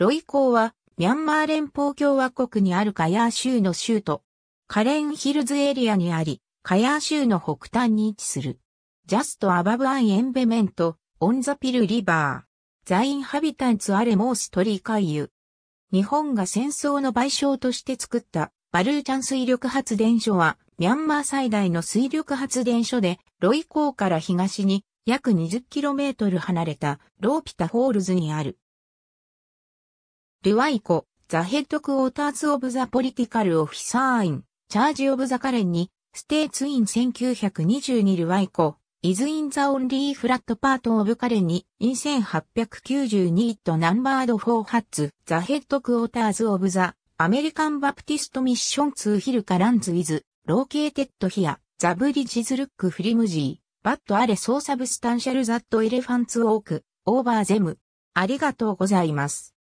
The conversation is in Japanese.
ロイ港は、ミャンマー連邦共和国にあるカヤー州の州都、カレンヒルズエリアにあり、カヤー州の北端に位置する。ジャストアバブアンエンベメント、オンザピルリバー、ザインハビタンツアレモーストリー海遊。日本が戦争の賠償として作ったバルーチャン水力発電所は、ミャンマー最大の水力発電所で、ロイ港から東に約 20km 離れたローピタホールズにある。ルワイコ、ザ・ヘッドクォーターズ・オブ・ザ・ポリティカル・オフィサー・イン、チャージ・オブ・ザ・カレンに、ステーツ・イン1922ルワイコ、イズ・イン・ザ・オンリー・フラット・パート・オブ・カレンに、イン1892イット・ナンバード・フォー・ハッツ、ザ・ヘッドクォーターズ・オブ・ザ・アメリカン・バプティスト・ミッション・ツー・ヒル・カランズ・ウィズ、ローケーテッド・ヒア、ザ・ブリッジズ・ルック・フリムジー、バット・アレ・ソー・サブスタンシャル・ザット・エレファンツ・ウォーク、オーバー・ゼム。ありがとうございます。